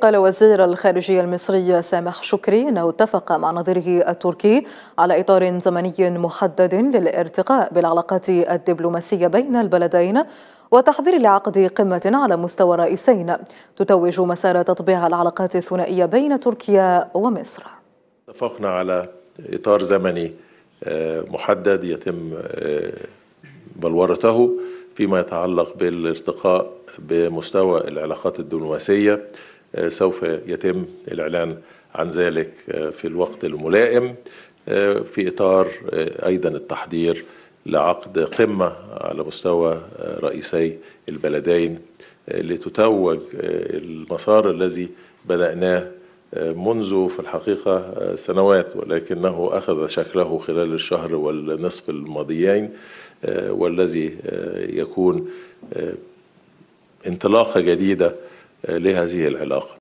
قال وزير الخارجية المصري سامح شكري أنه اتفق مع نظيره التركي على إطار زمني محدد للارتقاء بالعلاقات الدبلوماسية بين البلدين وتحضير لعقد قمة على مستوى رئيسين تتوج مسار تطبيع العلاقات الثنائية بين تركيا ومصر اتفقنا على إطار زمني آه، محدد يتم آه، بلورته فيما يتعلق بالارتقاء بمستوى العلاقات الدبلوماسية آه، سوف يتم الإعلان عن ذلك آه، في الوقت الملائم آه، في إطار أيضا التحضير لعقد قمة على مستوى رئيسي البلدين لتتوج المسار الذي بدأناه منذ في الحقيقة سنوات ولكنه أخذ شكله خلال الشهر والنصف الماضيين والذي يكون انطلاقة جديدة لهذه العلاقة